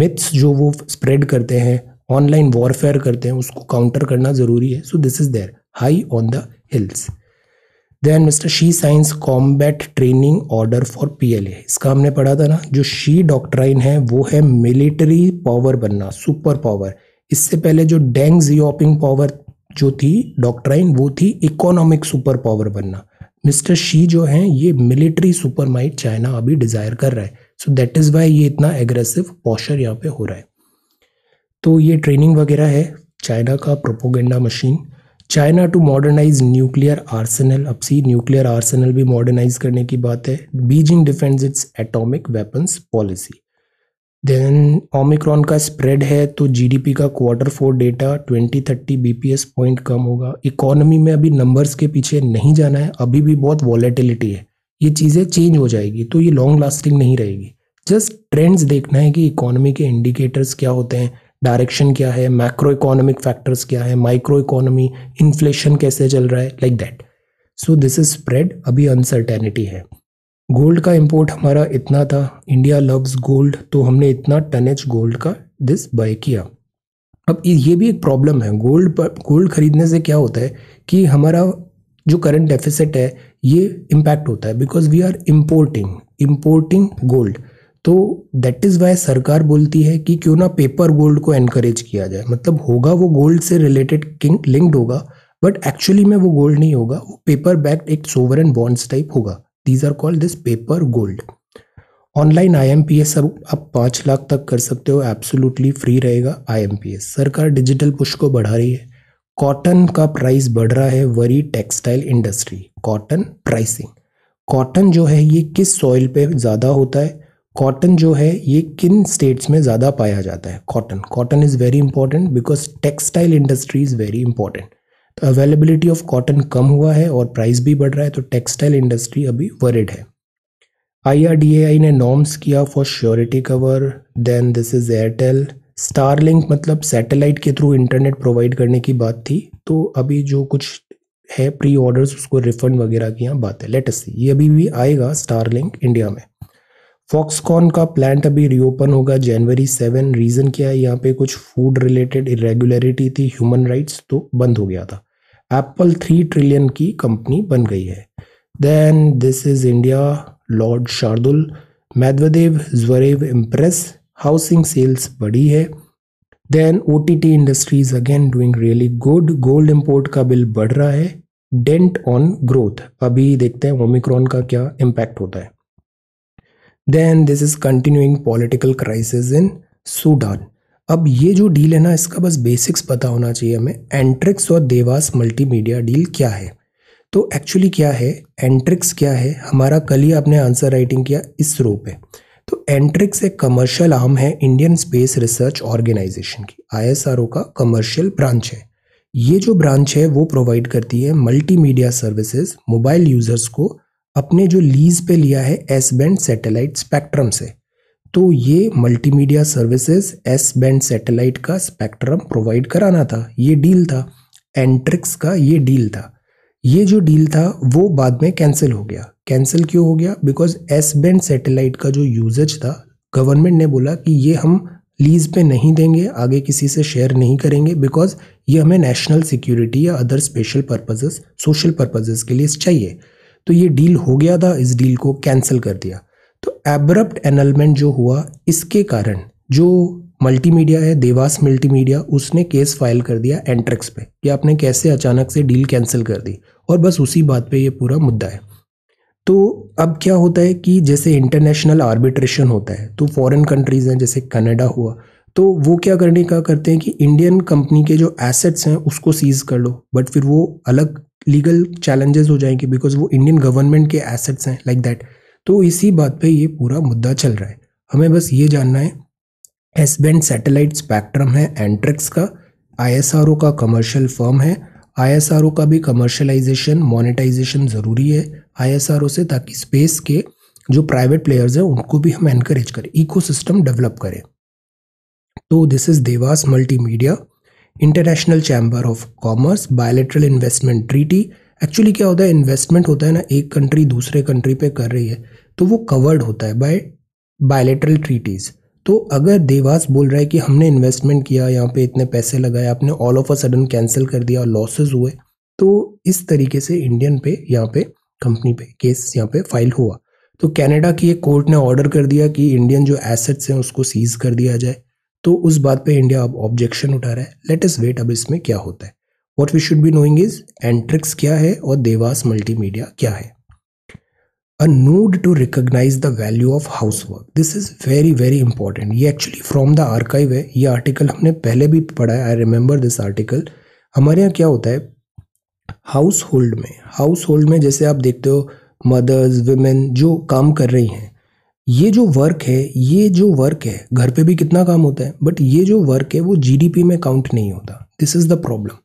मिथ्स जो वो स्प्रेड करते हैं ऑनलाइन वॉरफेयर करते हैं उसको काउंटर करना ज़रूरी है so this is there high on the hills then Mister Xi signs combat training order for P L A इसका हमने पढ़ा था ना जो शी डॉक्ट्राइन है वो है मिलिट्री पावर बनना सुपर पावर इससे पहले जो डेंग जियोपिंग पावर जो थी डॉक्ट्राइन वो थी इकोनॉमिक सुपर पावर बनना मिस्टर शी जो हैं ये मिलिट्री सुपर माइट चाइना अभी डिज़ायर कर रहा है सो दैट इज़ वाई ये इतना एग्रेसिव पॉस्चर यहाँ पे हो रहा है तो ये ट्रेनिंग वगैरह है चाइना का propaganda machine China to modernise nuclear arsenal अब सी न्यूक्लियर आर्सेनल भी मॉडर्नाइज करने की बात है Beijing defence its atomic weapons policy then Omicron का स्प्रेड है तो जीडीपी का quarter four data 2030 BPS point कम होगा इकोनॉमी में अभी नंबर्स के पीछे नहीं जाना है अभी भी बहुत वॉलेटिलिटी है ये चीज़ें चेंज हो जाएगी तो ये लॉन्ग लास्टिंग नहीं रहेगी जस्ट ट्रेंड्स देखना है कि इकोनॉमी के इंडिकेटर्स क्या होते हैं डायरेक्शन क्या है मैक्रो इकोनॉमिक फैक्टर्स क्या है माइक्रो इकोनॉमी इन्फ्लेशन कैसे चल रहा है like that so this is spread अभी अनसर्टेनिटी है गोल्ड का इम्पोर्ट हमारा इतना था इंडिया लव्स गोल्ड तो हमने इतना टनेज गोल्ड का दिस बाय किया अब ये भी एक प्रॉब्लम है गोल्ड पर गोल्ड खरीदने से क्या होता है कि हमारा जो करंट डेफिसिट है ये इम्पैक्ट होता है because we are importing importing gold तो दैट इज़ वाई सरकार बोलती है कि क्यों ना पेपर गोल्ड को एनकरेज किया जाए मतलब होगा वो गोल्ड से रिलेटेड लिंक्ड होगा बट एक्चुअली में वो गोल्ड नहीं होगा वो पेपर बैक्ड एक एंड बॉन्ड्स टाइप होगा these are called this paper gold online I M P S अब आप पाँच लाख तक कर सकते हो एब्सोल्युटली फ्री रहेगा आई एम पी एस सरकार डिजिटल पुश को बढ़ा रही है कॉटन का प्राइस बढ़ रहा है worry textile industry cotton pricing cotton जो है ये किस सॉइल पे ज़्यादा होता है कॉटन जो है ये किन स्टेट्स में ज़्यादा पाया जाता है cotton cotton is very important because textile industry is very important तो अवेलेबिलिटी ऑफ कॉटन कम हुआ है और प्राइस भी बढ़ रहा है तो टेक्सटाइल इंडस्ट्री अभी वरिड है आई ने नॉर्म्स किया for surety cover then this is Airtel Starlink मतलब सैटेलाइट के थ्रू इंटरनेट प्रोवाइड करने की बात थी तो अभी जो कुछ है प्री ऑर्डर्स उसको रिफंड वगैरह की यहाँ बात है लेटेस्ट ये अभी भी आएगा स्टारलिंक इंडिया में फॉक्सकॉन का प्लांट अभी रीओपन होगा जनवरी सेवन रीज़न क्या है यहाँ पे कुछ फूड रिलेटेड इरेगुलरिटी थी ह्यूमन राइट्स तो बंद हो गया था एप्पल थ्री ट्रिलियन की कंपनी बन गई है then this is India lord Shardul मैदेव ज्वरेव इम्प्रेस हाउसिंग सेल्स बढ़ी है then O T T industries again doing really good gold import का बिल बढ़ रहा है डेंट ऑन ग्रोथ अभी देखते हैं ओमिक्रॉन का क्या इम्पैक्ट होता है then this is continuing political crisis in Sudan अब ये जो डील है ना इसका बस बेसिक्स पता होना चाहिए हमें एंट्रिक्स और देवास मल्टीमीडिया डील क्या है तो एक्चुअली क्या है एंट्रिक्स क्या है हमारा कल ही आपने आंसर राइटिंग किया इस रूप है तो एंट्रिक्स एक कमर्शियल आर्म है इंडियन स्पेस रिसर्च ऑर्गेनाइजेशन की आईएसआरओ का कमर्शियल ब्रांच है ये जो ब्रांच है वो प्रोवाइड करती है मल्टीमीडिया सर्विसेज मोबाइल यूजर्स को अपने जो लीज पे लिया है एस बैंड सैटेलाइट स्पेक्ट्रम से तो ये multimedia services S band satellite का स्पेक्ट्रम प्रोवाइड कराना था ये डील था एंट्रिक्स का ये डील था ये जो डील था वो बाद में कैंसिल हो गया कैंसिल क्यों हो गया बिकॉज एस बैंड सेटेलाइट का जो यूजेज था गवर्नमेंट ने बोला कि ये हम लीज पे नहीं देंगे आगे किसी से शेयर नहीं करेंगे बिकॉज ये हमें नेशनल सिक्योरिटी या other special purposes social purposes के लिए चाहिए तो ये डील हो गया था इस डील को कैंसिल कर दिया तो एब्रप्ट एनलमेंट जो हुआ इसके कारण जो मल्टीमीडिया है देवास मल्टीमीडिया उसने केस फाइल कर दिया एंट्रेक्स पे कि आपने कैसे अचानक से डील कैंसिल कर दी और बस उसी बात पे ये पूरा मुद्दा है तो अब क्या होता है कि जैसे इंटरनेशनल आर्बिट्रेशन होता है तो फॉरेन कंट्रीज़ हैं जैसे कनाडा हुआ तो वो क्या करने का करते हैं कि इंडियन कंपनी के जो एसेट्स हैं उसको सीज़ कर लो बट फिर वो अलग लीगल चैलेंजेस हो जाएंगे बिकॉज वो इंडियन गवर्नमेंट के एसेट्स हैं लाइक दैट तो इसी बात पे ये पूरा मुद्दा चल रहा है हमें बस ये जानना है एस बैंड सैटेलाइट स्पेक्ट्रम है एंट्रिक्स का आईएसआरओ का कमर्शियल फर्म है आईएसआरओ का भी कमर्शलाइजेशन मोनेटाइजेशन ज़रूरी है आईएसआरओ से ताकि स्पेस के जो प्राइवेट प्लेयर्स हैं उनको भी हम एनकरेज करें इकोसिस्टम डेवलप करें तो this is Devas multimedia international chamber of commerce bilateral investment treaty actually क्या होता है इन्वेस्टमेंट होता है ना एक कंट्री दूसरे कंट्री पे कर रही है तो वो कवर्ड होता है बाय बायोलेट्रल ट्रीटीज़ तो अगर देवास बोल रहा है कि हमने इन्वेस्टमेंट किया यहाँ पे इतने पैसे लगाए आपने all of a sudden cancel कर दिया और लॉसेज हुए तो इस तरीके से इंडियन पे यहाँ पे कंपनी पे केस यहाँ पे फाइल हुआ तो कनाडा की एक कोर्ट ने ऑर्डर कर दिया कि इंडियन जो एसेट्स हैं उसको सीज कर दिया जाए तो उस बात पे इंडिया अब ऑब्जेक्शन उठा रहा है लेट अस वेट अब इसमें क्या होता है what we should be knowing is Antrix क्या है और देवास मल्टीमीडिया क्या है a node to recognize the value of housework this is very very important ye actually from the archive hai ye article humne pehle bhi padha hai I remember this article hamare yahan kya hota hai household mein household mein jaise aap dekhte ho mothers women jo kaam kar rahi hain ये जो work है ये जो work है घर पे भी कितना काम होता है बट ये जो वर्क है वो जीडीपी में काउंट नहीं होता दिस इज़ द प्रॉब्लम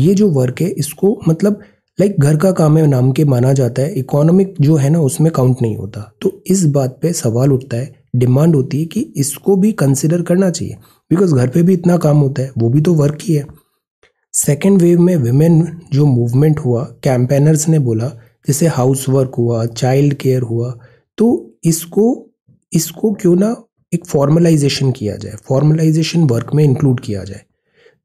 ये जो वर्क है इसको मतलब लाइक घर का काम है नाम के माना जाता है इकोनॉमिक जो है ना उसमें काउंट नहीं होता तो इस बात पे सवाल उठता है डिमांड होती है कि इसको भी कंसिडर करना चाहिए बिकॉज घर पे भी इतना काम होता है वो भी तो वर्क ही है सेकेंड वेव में वेमेन जो मूवमेंट हुआ कैंपेनर्स ने बोला जैसे हाउस वर्क हुआ चाइल्ड केयर हुआ तो इसको इसको क्यों ना एक फॉर्मलाइजेशन किया जाए फॉर्मलाइजेशन वर्क में इंक्लूड किया जाए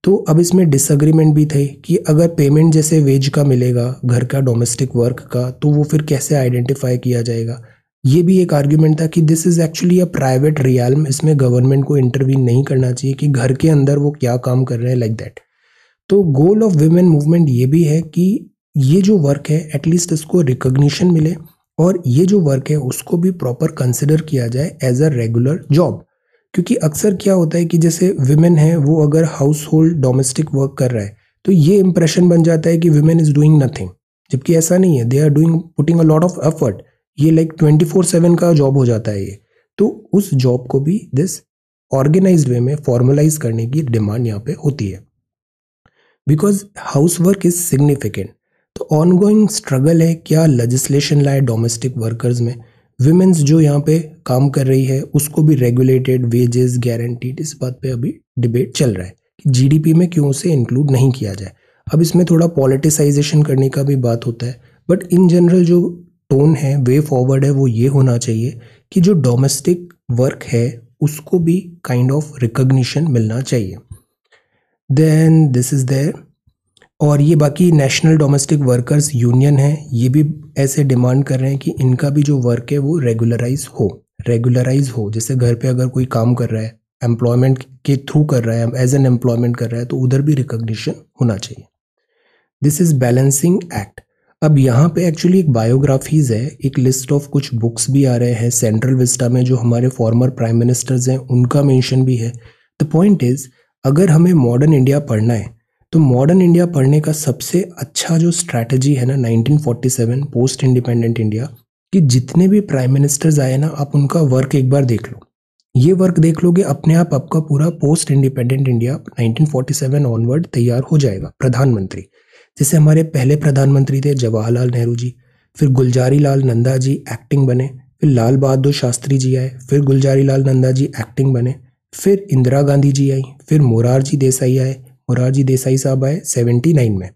तो अब इसमें डिसएग्रीमेंट भी थे कि अगर पेमेंट जैसे वेज का मिलेगा घर का डोमेस्टिक वर्क का तो वो फिर कैसे आइडेंटिफाई किया जाएगा ये भी एक आर्ग्यूमेंट था कि this is actually a private realm इसमें गवर्नमेंट को इंटरव्यू नहीं करना चाहिए कि घर के अंदर वो क्या काम कर रहे हैं लाइक दैट तो गोल ऑफ वेमेन मूवमेंट ये भी है कि ये जो वर्क है एटलीस्ट इसको रिकोगशन मिले और ये जो वर्क है उसको भी प्रॉपर कंसिडर किया जाए एज अ रेगुलर जॉब क्योंकि अक्सर क्या होता है कि जैसे विमेन है वो अगर हाउस होल्ड डोमेस्टिक वर्क कर रहा है तो ये इम्प्रेशन बन जाता है कि विमेन इज़ डूइंग नथिंग जबकि ऐसा नहीं है they are doing putting a lot of effort ये लाइक ट्वेंटी फोर सेवन का जॉब हो जाता है ये तो उस जॉब को भी दिस ऑर्गेनाइज वे में फॉर्मलाइज करने की डिमांड यहाँ पे होती है because house work is significant तो ऑनगोइंग स्ट्रगल है क्या लेजिस्लेशन लाए डोमेस्टिक वर्कर्स में विमेंस जो यहाँ पे काम कर रही है उसको भी रेगुलेटेड वेजेस गारंटीड इस बात पे अभी डिबेट चल रहा है कि जीडीपी में क्यों उसे इंक्लूड नहीं किया जाए अब इसमें थोड़ा पॉलिटिसाइजेशन करने का भी बात होता है बट इन जनरल जो टोन है वे फॉरवर्ड है वो ये होना चाहिए कि जो डोमेस्टिक वर्क है उसको भी काइंड ऑफ रिकग्निशन मिलना चाहिए देन दिस इज़ देयर और ये बाकी नेशनल डोमेस्टिक वर्कर्स यूनियन है ये भी ऐसे डिमांड कर रहे हैं कि इनका भी जो वर्क है वो रेगुलराइज हो रेगुलराइज हो जैसे घर पे अगर कोई काम कर रहा है एम्प्लॉयमेंट के थ्रू कर रहा है एज एन एम्प्लॉयमेंट कर रहा है तो उधर भी रिकोगशन होना चाहिए दिस इज़ बैलेंसिंग एक्ट अब यहाँ पे एक्चुअली एक बायोग्राफीज़ है एक लिस्ट ऑफ कुछ बुक्स भी आ रहे हैं सेंट्रल विस्टा में जो हमारे फॉर्मर प्राइम मिनिस्टर्स हैं उनका मेंशन भी है द पॉइंट इज़ अगर हमें मॉडर्न इंडिया पढ़ना है तो मॉडर्न इंडिया पढ़ने का सबसे अच्छा जो स्ट्रैटेजी है ना 1947 पोस्ट इंडिपेंडेंट इंडिया कि जितने भी प्राइम मिनिस्टर्स आए ना आप उनका वर्क एक बार देख लो ये वर्क देख लोगे अपने आप आपका पूरा पोस्ट इंडिपेंडेंट इंडिया 1947 ऑनवर्ड तैयार हो जाएगा प्रधानमंत्री जैसे हमारे पहले प्रधानमंत्री थे जवाहरलाल नेहरू जी फिर गुलजारी लाल नंदा जी एक्टिंग बने फिर लाल बहादुर शास्त्री जी आए फिर गुलजारी लाल नंदा जी एक्टिंग बने फिर इंदिरा गांधी जी आई फिर मोरारजी देसाई आए मोरारजी देसाई साहब आए सेवेंटी नाइन में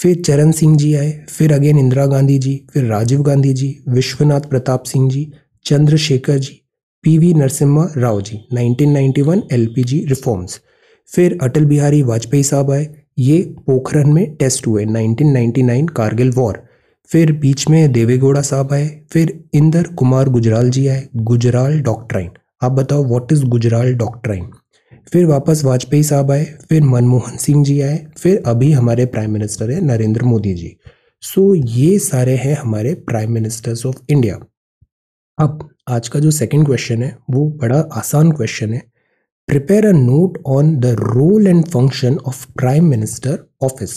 फिर चरण सिंह जी आए फिर अगेन इंदिरा गांधी जी फिर Rajiv Gandhi ji Vishwanath Pratap Singh ji Chandrashekhar ji PV Narasimha Rao ji 1991 LPG reforms फिर अटल बिहारी वाजपेयी साहब आए ये पोखरण में टेस्ट हुए 1999 कारगिल वॉर फिर बीच में देवेगौड़ा साहब आए फिर इंदर कुमार गुजराल जी आए गुजराल डॉक्ट्राइन आप बताओ व्हाट इज़ गुजराल डॉक्ट्राइन फिर वापस वाजपेयी साहब आए फिर मनमोहन सिंह जी आए फिर अभी हमारे प्राइम मिनिस्टर हैं नरेंद्र मोदी जी सो so, ये सारे हैं हमारे प्राइम मिनिस्टर्स ऑफ इंडिया अब आज का जो सेकंड क्वेश्चन है वो बड़ा आसान क्वेश्चन है prepare a note on the role and function of prime minister office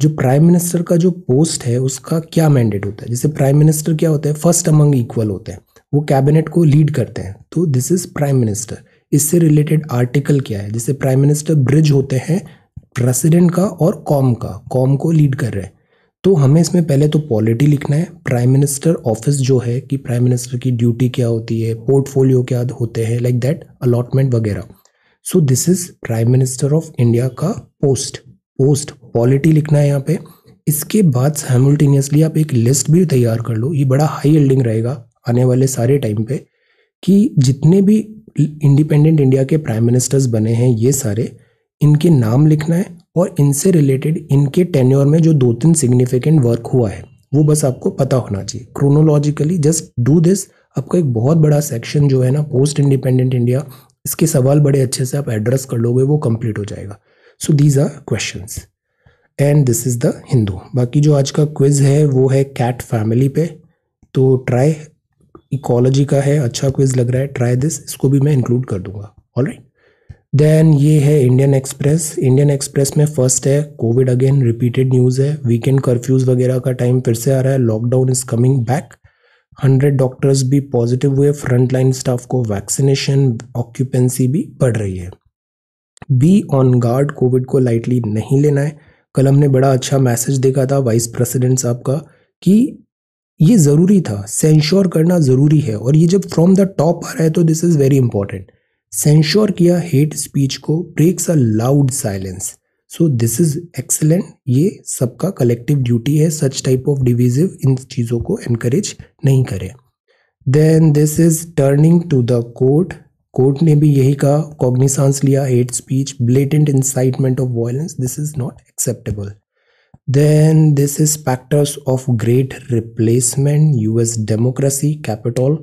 जो प्राइम मिनिस्टर का जो पोस्ट है उसका क्या मैंडेट होता है जैसे प्राइम मिनिस्टर क्या होता है फर्स्ट अमंग इक्वल होते हैं वो कैबिनेट को लीड करते हैं तो दिस इज प्राइम मिनिस्टर इससे रिलेटेड आर्टिकल क्या है जैसे प्राइम मिनिस्टर ब्रिज होते हैं प्रेसिडेंट का और कॉम का कॉम को लीड कर रहे हैं तो हमें इसमें पहले तो पॉलिटी लिखना है प्राइम मिनिस्टर ऑफिस जो है कि प्राइम मिनिस्टर की ड्यूटी क्या होती है पोर्टफोलियो क्या होते हैं लाइक दैट अलॉटमेंट वगैरह so this is prime minister of India का पोस्ट पोस्ट पॉलिटी लिखना है यहाँ पे इसके बाद साइमल्टेनियसली आप एक लिस्ट भी तैयार कर लो ये बड़ा हाई एल्डिंग रहेगा आने वाले सारे टाइम पे कि जितने भी इंडिपेंडेंट इंडिया के प्राइम मिनिस्टर्स बने हैं ये सारे इनके नाम लिखना है और इनसे रिलेटेड इनके टेन्योर में जो दो तीन सिग्निफिकेंट वर्क हुआ है वो बस आपको पता होना चाहिए क्रोनोलॉजिकली जस्ट डू दिस आपका एक बहुत बड़ा सेक्शन जो है ना पोस्ट इंडिपेंडेंट इंडिया इसके सवाल बड़े अच्छे से आप एड्रेस कर लोगे वो कंप्लीट हो जाएगा so these are question and this is the Hindu बाकी जो आज का क्विज है वो है कैट फैमिली पे तो ट्राई इकोलॉजी का है अच्छा क्विज लग रहा है ट्राई दिस इसको भी मैं इंक्लूड कर दूंगा ऑल राइट देन ये है इंडियन एक्सप्रेस इंडियन एक्सप्रेस में फर्स्ट है कोविड अगेन रिपीटेड न्यूज़ है वीकेंड कर्फ्यूज वगैरह का टाइम फिर से आ रहा है lockdown is coming back hundred doctors भी पॉजिटिव हुए फ्रंट लाइन स्टाफ को वैक्सीनेशन ऑक्यूपेंसी भी बढ़ रही है बी ऑन गार्ड कोविड को लाइटली नहीं लेना है कल हमने बड़ा अच्छा मैसेज देखा था वाइस प्रेसिडेंट साहब का कि ये ज़रूरी था सेंश्योर करना ज़रूरी है और ये जब फ्रॉम द टॉप आ रहा है तो this is very important censure किया हेट स्पीच को breaks a loud silence so this is excellent ये सबका कलेक्टिव ड्यूटी है सच टाइप ऑफ डिविजिव इन चीज़ों को एनकरेज नहीं करें then this is turning to the court court ने भी यही कहा कॉग्निसांस लिया hate speech blatant incitement of violence this is not acceptable then this is factors of great replacement us democracy capital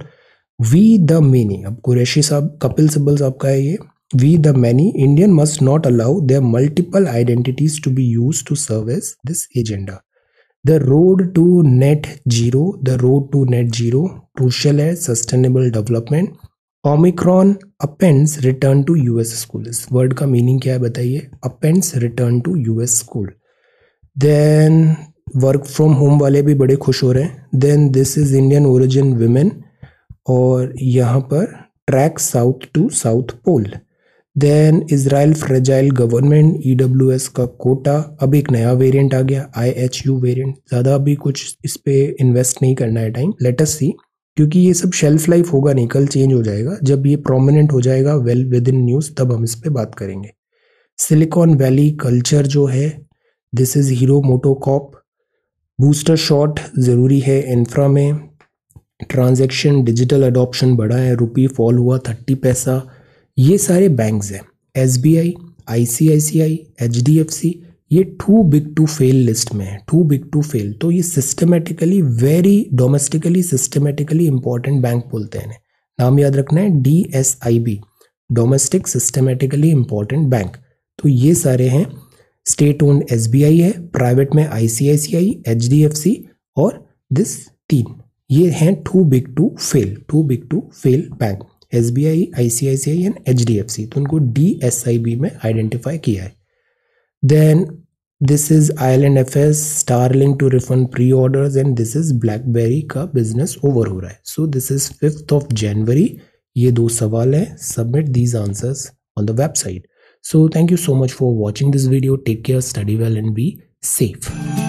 we the many ab qureshi sahab kapil sibal sahab ka we the many indian must not allow their multiple identities to be used to service this agenda the road to net zero the road to net zero crucial as sustainable development omicron appends return to us schools word ka meaning kya hai bataiye appends return to us school then work from home वाले भी बड़े खुश हो रहे हैं then this is Indian origin women और यहाँ पर track south to south pole then Israel fragile government E W S का कोटा अब एक नया वेरियंट आ गया आई एच यू वेरियंट ज़्यादा अभी कुछ इस पर इन्वेस्ट नहीं करना है टाइम लेटस सी क्योंकि ये सब शेल्फ लाइफ होगा नहीं कल चेंज हो जाएगा जब ये प्रोमिनेंट हो जाएगा वेल विद इन न्यूज़ तब हम इस पर बात करेंगे सिलिकॉन वैली कल्चर जो है this is Hero MotoCorp booster shot ज़रूरी है इंफ्रा में ट्रांजैक्शन डिजिटल अडॉप्शन बढ़ा है रुपी फॉल हुआ थर्टी पैसा ये सारे बैंक्स हैं S B I I C I C I H D F C ये too big to fail list में है टू बिग टू फेल तो ये systematically very domestically systematically important bank बोलते हैं नाम याद रखना है D S I B domestic systematically important bank तो ये सारे हैं स्टेट ओन एस है प्राइवेट में I C I C I H D F C और दिस तीन ये हैं too big to fail too big to fail bank S B I I C I C I and H D F C तो उनको D S I B में identify किया है then this is and F S Starling to refund pre order and this is BlackBerry का business over हो रहा है so this is fifth of January ये दो सवाल हैं submit these answers on the website So thank you so much for watching this video. Take care, study well and be safe.